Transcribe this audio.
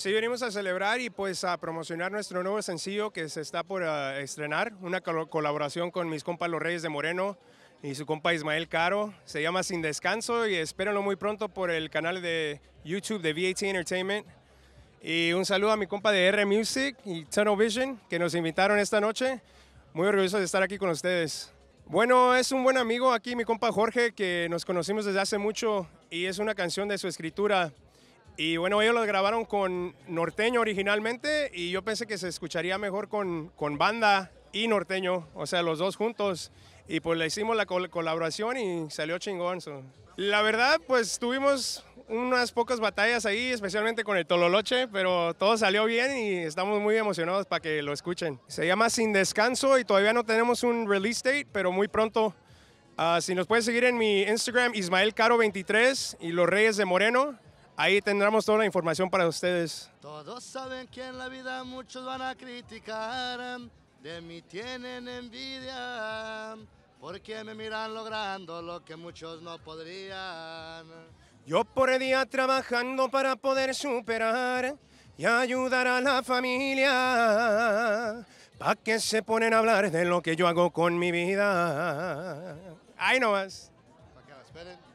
Sí, venimos a celebrar y pues a promocionar nuestro nuevo sencillo que se está por ah, estrenar, una colaboración con mis compas Los Reyes de Moreno y su compa Ismael Caro. Se llama Sin Descanso y espérenlo muy pronto por el canal de YouTube de VAT Entertainment. Y un saludo a mi compa de R Music y Tunnel Vision que nos invitaron esta noche. Muy orgulloso de estar aquí con ustedes. Bueno, es un buen amigo aquí, mi compa Jorge, que nos conocimos desde hace mucho y es una canción de su escritura. Y bueno, ellos los grabaron con norteño originalmente y yo pensé que se escucharía mejor con, con banda y norteño, o sea, los dos juntos. Y pues le hicimos la colaboración y salió chingón. La verdad, pues tuvimos unas pocas batallas ahí, especialmente con el Tololoche, pero todo salió bien y estamos muy emocionados para que lo escuchen. Se llama Sin Descanso y todavía no tenemos un release date, pero muy pronto. Ah, si nos puedes seguir en mi Instagram, Ismael Caro 23 y Los Reyes de Moreno. Ahí tendremos toda la información para ustedes. Todos saben que en la vida muchos van a criticar, de mí tienen envidia, porque me miran logrando lo que muchos no podrían. Yo por el día trabajando para poder superar y ayudar a la familia. ¿Para qué se ponen a hablar de lo que yo hago con mi vida? Ahí nomás. Para que esperen.